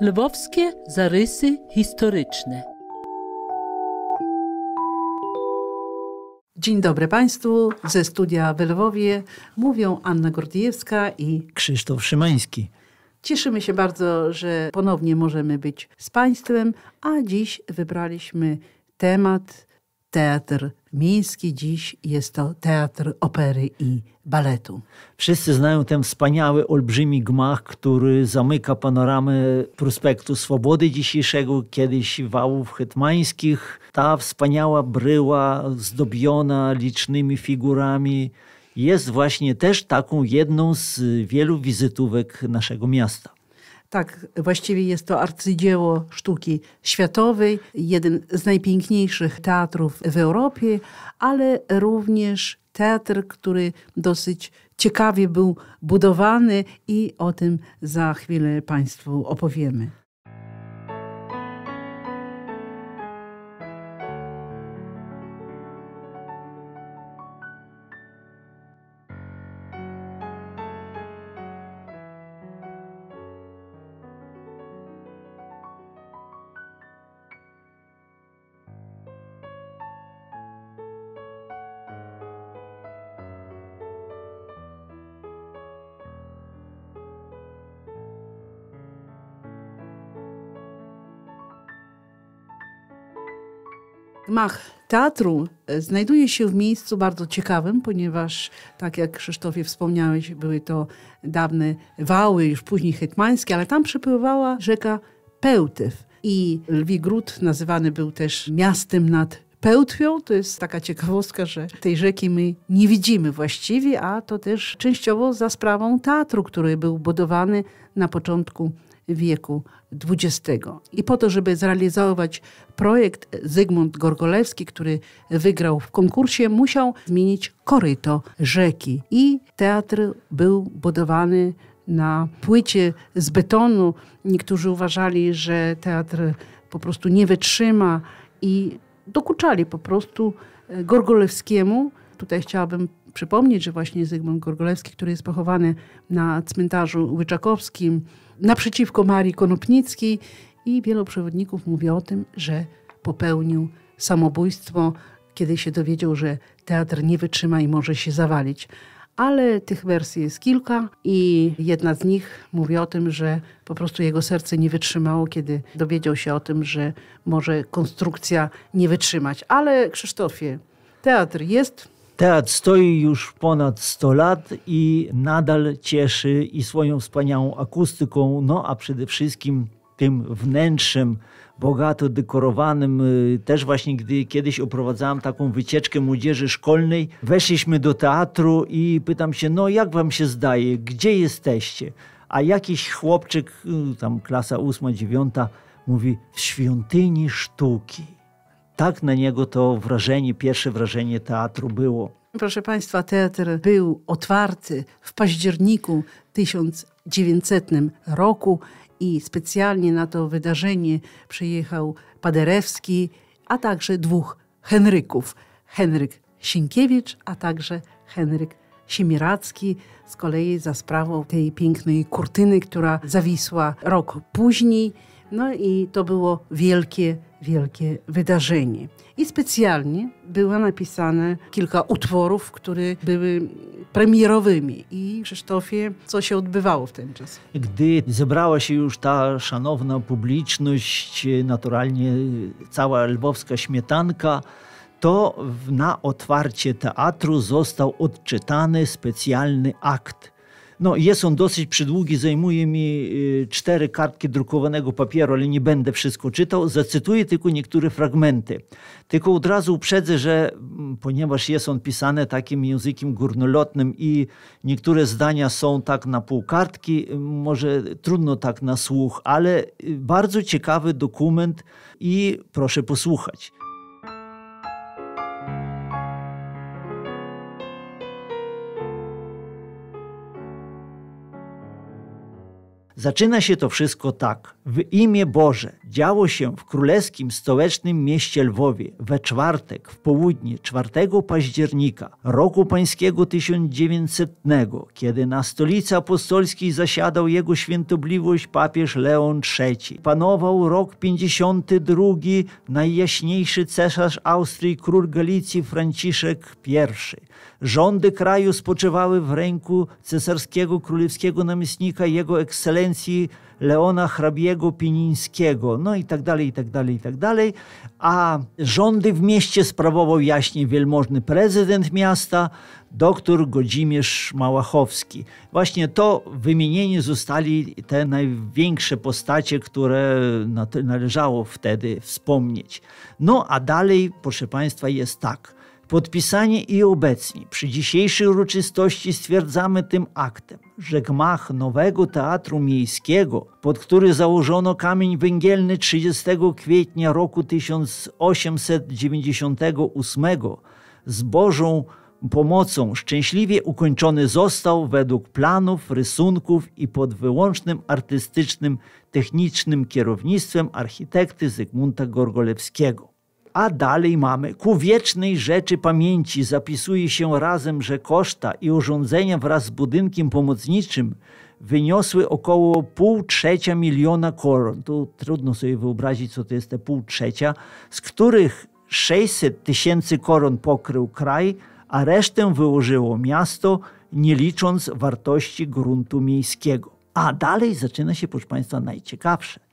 Lwowskie zarysy historyczne. Dzień dobry Państwu. Ze studia w Lwowie mówią Anna Gordijewska i Krzysztof Szymański. Cieszymy się bardzo, że ponownie możemy być z Państwem, a dziś wybraliśmy temat teatr miejski, dziś jest to teatr opery i baletu. Wszyscy znają ten wspaniały, olbrzymi gmach, który zamyka panoramę prospektu Swobody dzisiejszego, kiedyś wałów hetmańskich. Ta wspaniała bryła zdobiona licznymi figurami jest właśnie też taką jedną z wielu wizytówek naszego miasta. Tak, właściwie jest to arcydzieło sztuki światowej, jeden z najpiękniejszych teatrów w Europie, ale również teatr, który dosyć ciekawie był budowany i o tym za chwilę Państwu opowiemy. Mach teatru e, znajduje się w miejscu bardzo ciekawym, ponieważ, tak jak Krzysztofie wspomniałeś, były to dawne wały, już później hetmańskie, ale tam przepływała rzeka Pełtyw. I Lwigród nazywany był też miastem nad Pełtwią. To jest taka ciekawostka, że tej rzeki my nie widzimy właściwie, a to też częściowo za sprawą teatru, który był budowany na początku wieku XX. I po to, żeby zrealizować projekt, Zygmunt Gorgolewski, który wygrał w konkursie, musiał zmienić koryto rzeki. I teatr był budowany na płycie z betonu. Niektórzy uważali, że teatr po prostu nie wytrzyma i dokuczali po prostu e, Gorgolewskiemu. Tutaj chciałabym przypomnieć, że właśnie Zygmunt Gorgolewski, który jest pochowany na cmentarzu łyczakowskim naprzeciwko Marii Konopnickiej i wielu przewodników mówi o tym, że popełnił samobójstwo, kiedy się dowiedział, że teatr nie wytrzyma i może się zawalić. Ale tych wersji jest kilka i jedna z nich mówi o tym, że po prostu jego serce nie wytrzymało, kiedy dowiedział się o tym, że może konstrukcja nie wytrzymać. Ale Krzysztofie, teatr jest Teatr stoi już ponad 100 lat i nadal cieszy i swoją wspaniałą akustyką, no a przede wszystkim tym wnętrzem bogato dekorowanym. Y, też właśnie, gdy kiedyś oprowadzałem taką wycieczkę młodzieży szkolnej, weszliśmy do teatru i pytam się, no jak wam się zdaje, gdzie jesteście? A jakiś chłopczyk, y, tam klasa ósma, dziewiąta, mówi w świątyni sztuki tak na niego to wrażenie, pierwsze wrażenie teatru było. Proszę Państwa, teatr był otwarty w październiku 1900 roku i specjalnie na to wydarzenie przyjechał Paderewski, a także dwóch Henryków. Henryk Sienkiewicz, a także Henryk Siemiracki, z kolei za sprawą tej pięknej kurtyny, która zawisła rok później. No i to było wielkie wielkie wydarzenie. I specjalnie było napisane kilka utworów, które były premierowymi. I Krzysztofie, co się odbywało w ten czas? Gdy zebrała się już ta szanowna publiczność, naturalnie cała lwowska śmietanka, to na otwarcie teatru został odczytany specjalny akt no, jest on dosyć przydługi, zajmuje mi y, cztery kartki drukowanego papieru, ale nie będę wszystko czytał. Zacytuję tylko niektóre fragmenty. Tylko od razu uprzedzę, że mm, ponieważ jest on pisany takim językiem górnolotnym i niektóre zdania są tak na pół kartki, y, może trudno tak na słuch, ale y, bardzo ciekawy dokument i proszę posłuchać. Zaczyna się to wszystko tak, w imię Boże działo się w królewskim stołecznym mieście Lwowie we czwartek w południe 4 października roku pańskiego 1900, kiedy na stolicy apostolskiej zasiadał jego świętobliwość papież Leon III. Panował rok 52 najjaśniejszy cesarz Austrii król Galicji Franciszek I. Rządy kraju spoczywały w ręku cesarskiego królewskiego namiestnika jego ekscelencji Leona hrabiego Pinińskiego, no i tak dalej, i tak dalej, i tak dalej. A rządy w mieście sprawował jaśnie wielmożny prezydent miasta, dr Godzimierz Małachowski. Właśnie to wymienieni zostali te największe postacie, które należało wtedy wspomnieć. No a dalej, proszę Państwa, jest tak. Podpisani i obecni przy dzisiejszej uroczystości stwierdzamy tym aktem, że gmach nowego teatru miejskiego, pod który założono kamień węgielny 30 kwietnia roku 1898 z Bożą pomocą szczęśliwie ukończony został według planów, rysunków i pod wyłącznym artystycznym, technicznym kierownictwem architekty Zygmunta Gorgolewskiego. A dalej mamy. Ku wiecznej rzeczy pamięci zapisuje się razem, że koszta i urządzenia wraz z budynkiem pomocniczym wyniosły około pół trzecia miliona koron. Tu trudno sobie wyobrazić, co to jest te pół trzecia, z których 600 tysięcy koron pokrył kraj, a resztę wyłożyło miasto, nie licząc wartości gruntu miejskiego. A dalej zaczyna się, proszę Państwa, najciekawsze.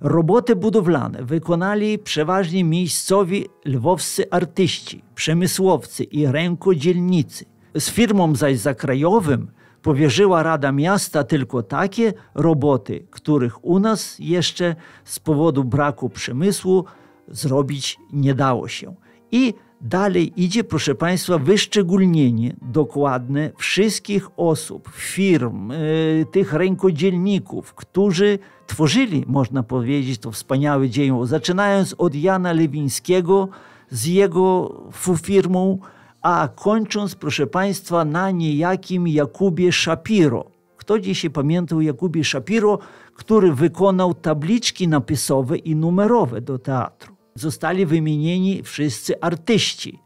Roboty budowlane wykonali przeważnie miejscowi lwowscy artyści, przemysłowcy i rękodzielnicy. Z firmą zaś zakrajowym powierzyła Rada Miasta tylko takie roboty, których u nas jeszcze z powodu braku przemysłu zrobić nie dało się. I Dalej idzie, proszę Państwa, wyszczególnienie dokładne wszystkich osób, firm, y, tych rękodzielników, którzy tworzyli, można powiedzieć, to wspaniałe dzieło, zaczynając od Jana Lewińskiego z jego firmą, a kończąc, proszę Państwa, na niejakim Jakubie Shapiro. Kto dzisiaj pamiętał Jakubie Shapiro, który wykonał tabliczki napisowe i numerowe do teatru? zostali wymienieni wszyscy artyści,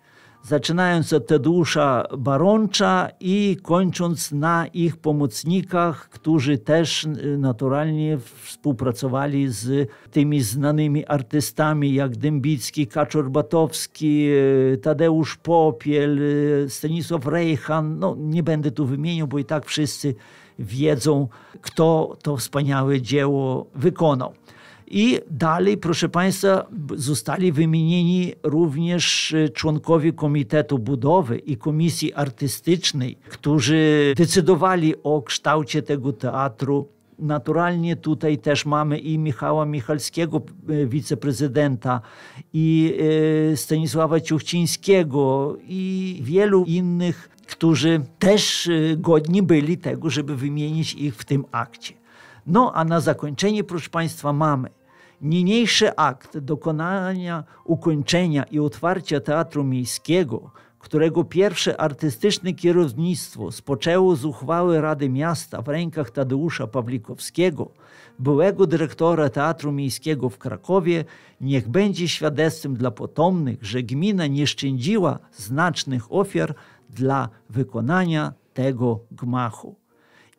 zaczynając od Tadeusza Baroncza i kończąc na ich pomocnikach, którzy też y, naturalnie współpracowali z tymi znanymi artystami jak Dębicki, Kaczorbatowski, y, Tadeusz Popiel, y, Stanisław Rejhan. No, nie będę tu wymieniał, bo i tak wszyscy wiedzą, kto to wspaniałe dzieło wykonał. I dalej, proszę Państwa, zostali wymienieni również e, członkowie Komitetu Budowy i Komisji Artystycznej, którzy decydowali o kształcie tego teatru. Naturalnie tutaj też mamy i Michała Michalskiego, e, wiceprezydenta, i e, Stanisława Ciuchcińskiego, i wielu innych, którzy też godni byli tego, żeby wymienić ich w tym akcie. No a na zakończenie, proszę Państwa, mamy Niniejszy akt dokonania ukończenia i otwarcia Teatru Miejskiego, którego pierwsze artystyczne kierownictwo spoczęło z uchwały Rady Miasta w rękach Tadeusza Pawlikowskiego, byłego dyrektora Teatru Miejskiego w Krakowie, niech będzie świadectwem dla potomnych, że gmina nie szczędziła znacznych ofiar dla wykonania tego gmachu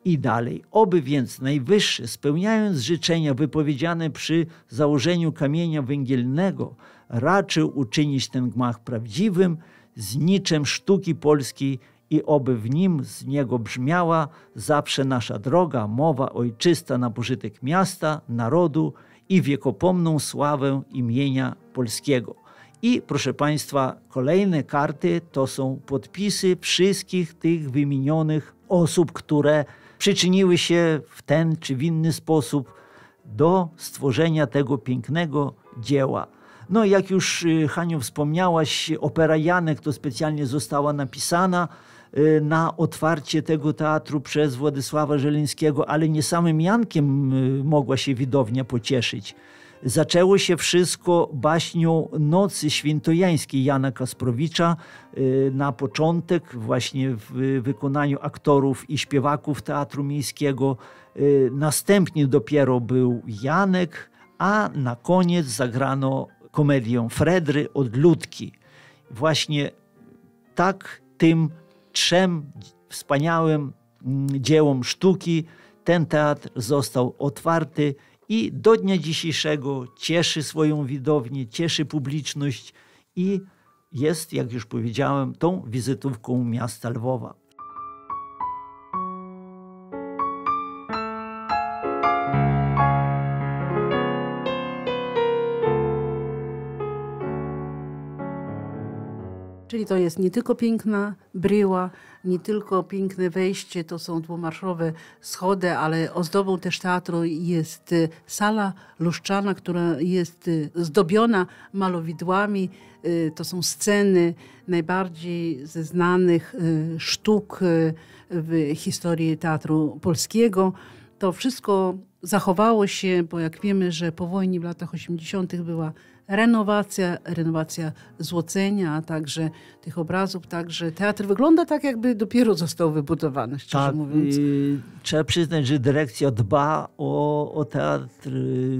i dalej. Oby więc Najwyższy, spełniając życzenia wypowiedziane przy założeniu kamienia węgielnego, raczył uczynić ten gmach prawdziwym, zniczem sztuki polskiej i oby w nim z niego brzmiała zawsze nasza droga, mowa ojczysta na pożytek miasta, narodu i wiekopomną sławę imienia polskiego. I proszę Państwa, kolejne karty to są podpisy wszystkich tych wymienionych osób, które przyczyniły się w ten czy w inny sposób do stworzenia tego pięknego dzieła. No jak już y, Haniu wspomniałaś, opera Janek to specjalnie została napisana y, na otwarcie tego teatru przez Władysława Żelińskiego, ale nie samym Jankiem y, mogła się widownia pocieszyć. Zaczęło się wszystko baśnią Nocy Świętojańskiej Jana Kasprowicza. Y, na początek właśnie w wykonaniu aktorów i śpiewaków Teatru Miejskiego. Y, następnie dopiero był Janek, a na koniec zagrano komedię Fredry od Ludki. Właśnie tak tym trzem wspaniałym mm, dziełom sztuki ten teatr został otwarty i do dnia dzisiejszego cieszy swoją widownię, cieszy publiczność i jest, jak już powiedziałem, tą wizytówką miasta Lwowa. Czyli to jest nie tylko piękna bryła, nie tylko piękne wejście, to są dwumarszowe schody, ale ozdobą też teatru jest y, sala luszczana, która jest y, zdobiona malowidłami. Y, to są sceny najbardziej ze znanych sztuk w historii teatru polskiego. To wszystko zachowało się, bo jak wiemy, że po wojnie w latach 80. była renowacja, renowacja złocenia, a także tych obrazów, także teatr wygląda tak, jakby dopiero został wybudowany, szczerze tak, mówiąc. trzeba przyznać, że dyrekcja dba o, o teatr. Y,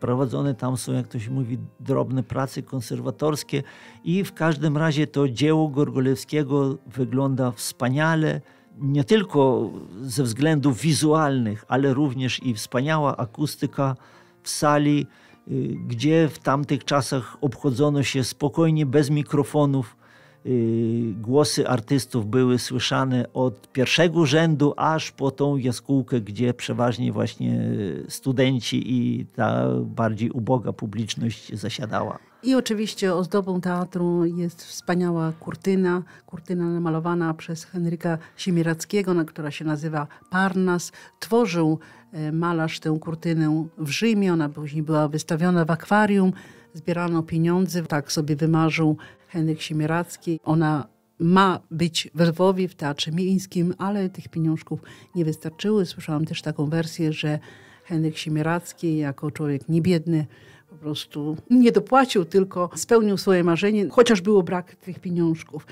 prowadzone tam są, jak to się mówi, drobne prace konserwatorskie i w każdym razie to dzieło Gorgolewskiego wygląda wspaniale nie tylko ze względów wizualnych, ale również i wspaniała akustyka w sali. Y, gdzie w tamtych czasach obchodzono się spokojnie, bez mikrofonów, Y, głosy artystów były słyszane od pierwszego rzędu aż po tą jaskółkę, gdzie przeważnie właśnie studenci i ta bardziej uboga publiczność zasiadała. I oczywiście ozdobą teatru jest wspaniała kurtyna, kurtyna namalowana przez Henryka Siemierackiego, na która się nazywa Parnas. Tworzył e, malarz tę kurtynę w Rzymie, ona później była wystawiona w akwarium zbierano pieniądze, tak sobie wymarzył Henryk Siemiracki. Ona ma być w Lwowie w Teatrze Mińskim, ale tych pieniążków nie wystarczyły. Słyszałam też taką wersję, że Henryk Siemiracki jako człowiek niebiedny po prostu nie dopłacił, tylko spełnił swoje marzenie, chociaż było brak tych pieniążków.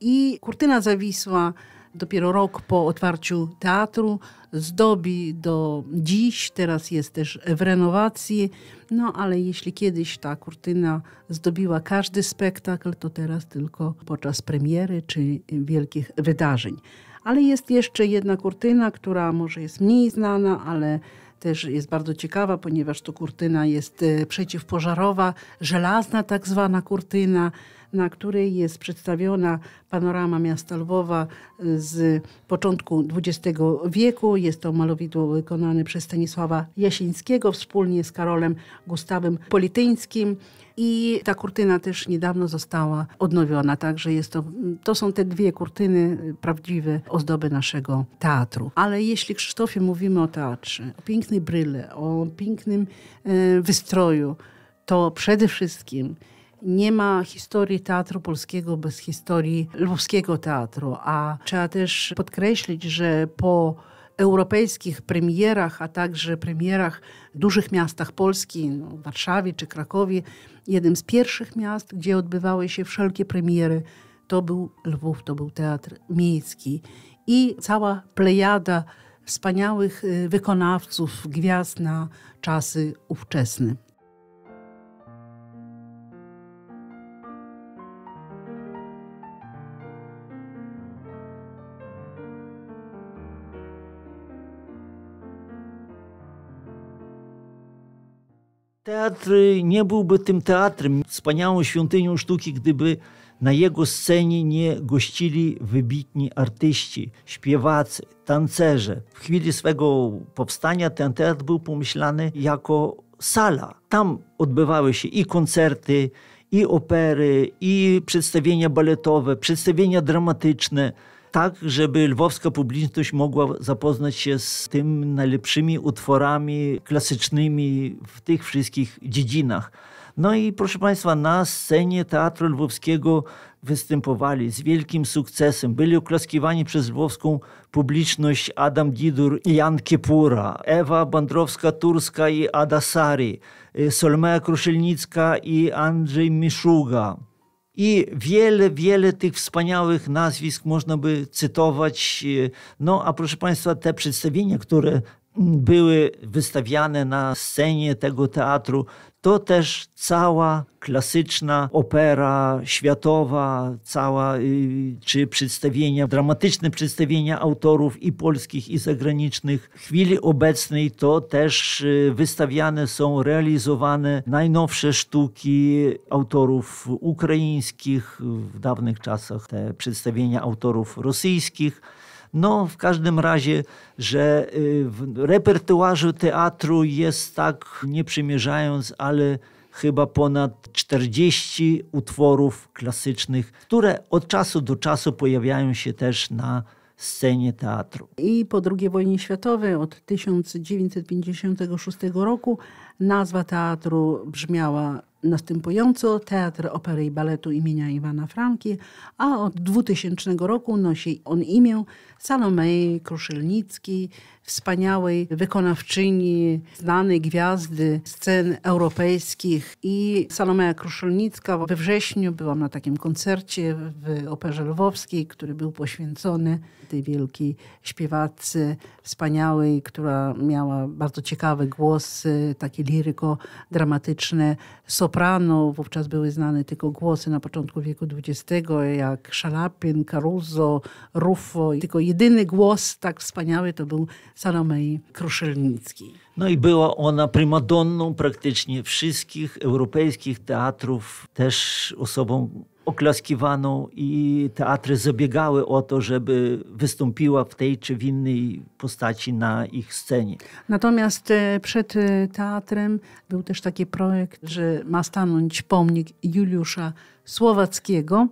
I kurtyna zawisła, dopiero rok po otwarciu teatru, zdobi do dziś, teraz jest też w renowacji. No ale jeśli kiedyś ta kurtyna zdobiła każdy spektakl, to teraz tylko podczas premiery czy wielkich wydarzeń. Ale jest jeszcze jedna kurtyna, która może jest mniej znana, ale też jest bardzo ciekawa, ponieważ to kurtyna jest e, przeciwpożarowa, żelazna tak zwana kurtyna na której jest przedstawiona panorama miasta Lwowa y, z początku XX wieku. Jest to malowidło wykonane przez Stanisława Jasińskiego wspólnie z Karolem Gustawem Polityńskim. I ta kurtyna też niedawno została odnowiona, także jest to, mm, to są te dwie kurtyny y, prawdziwe ozdoby naszego teatru. Ale jeśli Krzysztofie mówimy o teatrze, o pięknej bryle, o pięknym e, wystroju, to przede wszystkim nie ma historii teatru polskiego bez historii lwowskiego teatru, a trzeba też podkreślić, że po europejskich premierach, a także premierach w dużych miastach Polski, no, Warszawie czy Krakowie, jednym z pierwszych miast, gdzie odbywały się wszelkie premiery, to był Lwów, to był teatr miejski. I cała plejada wspaniałych y, wykonawców, gwiazd na czasy ówczesne. Teatr nie byłby tym teatrem, wspaniałą świątynią sztuki, gdyby na jego scenie nie gościli wybitni artyści, śpiewacy, tancerze. W chwili swego powstania ten teatr był pomyślany jako sala. Tam odbywały się i koncerty, i opery, i przedstawienia baletowe, przedstawienia dramatyczne tak żeby lwowska publiczność mogła zapoznać się z tym najlepszymi utworami klasycznymi w tych wszystkich dziedzinach. No i proszę Państwa, na scenie Teatru Lwowskiego występowali z wielkim sukcesem. Byli oklaskiwani przez lwowską publiczność Adam Didur i Jan Kiepura, Ewa Bandrowska-Turska i Ada Sari, Solmea Kruszelnicka i Andrzej Miszuga. I wiele, wiele tych wspaniałych nazwisk można by cytować. E, no a proszę Państwa, te przedstawienia, które były wystawiane na scenie tego teatru, to też cała klasyczna opera światowa, cała y, czy przedstawienia, dramatyczne przedstawienia autorów i polskich, i zagranicznych. W chwili obecnej to też y, wystawiane są, realizowane najnowsze sztuki autorów ukraińskich, w dawnych czasach te przedstawienia autorów rosyjskich. No, w każdym razie, że y, w repertuarze teatru jest tak, nie przymierzając, ale chyba ponad 40 utworów klasycznych, które od czasu do czasu pojawiają się też na scenie teatru. I po II wojnie światowej od 1956 roku nazwa teatru brzmiała następująco Teatr Opery i Baletu imienia Iwana Franki, a od 2000 roku nosi on imię Salomei Kruszelnickiej, wspaniałej wykonawczyni, znanej gwiazdy scen europejskich. I Salomea Kruszelnicka we wrześniu byłam na takim koncercie w Operze Lwowskiej, który był poświęcony tej wielkiej śpiewacy wspaniałej, która miała bardzo ciekawy głos, takie liryko-dramatyczne, soprano, wówczas były znane tylko głosy na początku wieku XX, jak Szalapin, Caruso, Ruffo. I tylko jedyny głos tak wspaniały to był Salomej Kruszelnickiej. No i była ona primadonną praktycznie wszystkich europejskich teatrów, też osobą oklaskiwaną i teatry zabiegały o to, żeby wystąpiła w tej czy w innej postaci na ich scenie. Natomiast e, przed e, teatrem był też taki projekt, że ma stanąć pomnik Juliusza Słowackiego,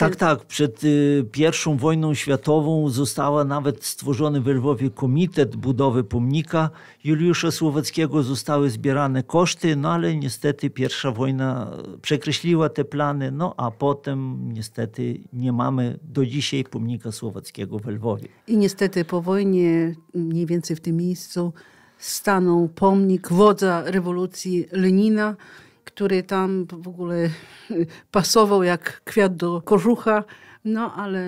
tak, tak. Przed y, I wojną światową została nawet stworzony w Lwowie komitet budowy pomnika Juliusza Słowackiego. Zostały zbierane koszty, no ale niestety pierwsza wojna e, przekreśliła te plany, no a potem niestety nie mamy do dzisiaj pomnika Słowackiego w Lwowie. I niestety po wojnie mniej więcej w tym miejscu stanął pomnik wodza rewolucji Lenina, który tam w ogóle pasował jak kwiat do kożucha. No ale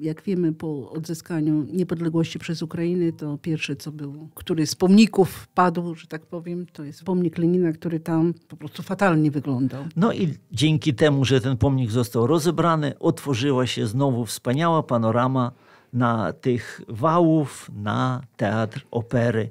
jak wiemy, po odzyskaniu niepodległości przez Ukrainę, to pierwsze co było, który z pomników padł, że tak powiem, to jest pomnik Lenina, który tam po prostu fatalnie wyglądał. No i dzięki temu, że ten pomnik został rozebrany, otworzyła się znowu wspaniała panorama na tych wałów, na teatr opery.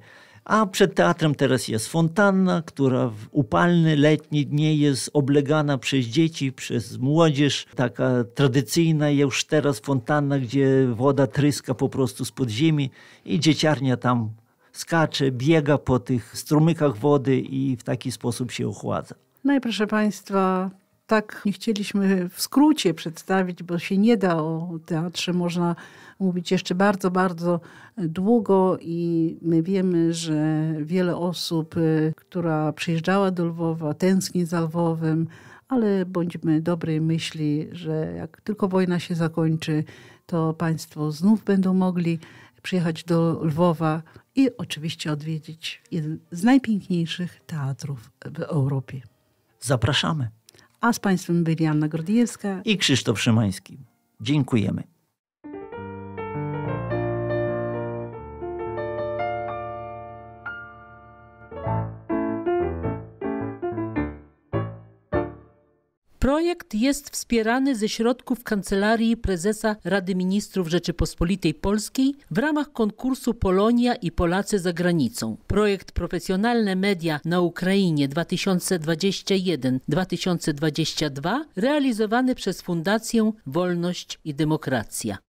A przed teatrem teraz jest fontanna, która w upalne letnie dnie jest oblegana przez dzieci, przez młodzież. Taka tradycyjna już teraz fontanna, gdzie woda tryska po prostu z podziemi i dzieciarnia tam skacze, biega po tych strumykach wody i w taki sposób się ochładza. No i proszę Państwa, tak nie chcieliśmy w skrócie przedstawić, bo się nie da o teatrze. Można mówić jeszcze bardzo, bardzo długo i my wiemy, że wiele osób, y, która przyjeżdżała do Lwowa, tęskni za Lwowem, ale bądźmy dobrej myśli, że jak tylko wojna się zakończy, to państwo znów będą mogli przyjechać do Lwowa i oczywiście odwiedzić jeden z najpiękniejszych teatrów w Europie. Zapraszamy. A z Państwem byli Anna Gordijewska i Krzysztof Szymański. Dziękujemy. Projekt jest wspierany ze środków Kancelarii Prezesa Rady Ministrów Rzeczypospolitej Polskiej w ramach konkursu Polonia i Polacy za granicą. Projekt Profesjonalne Media na Ukrainie 2021-2022 realizowany przez Fundację Wolność i Demokracja.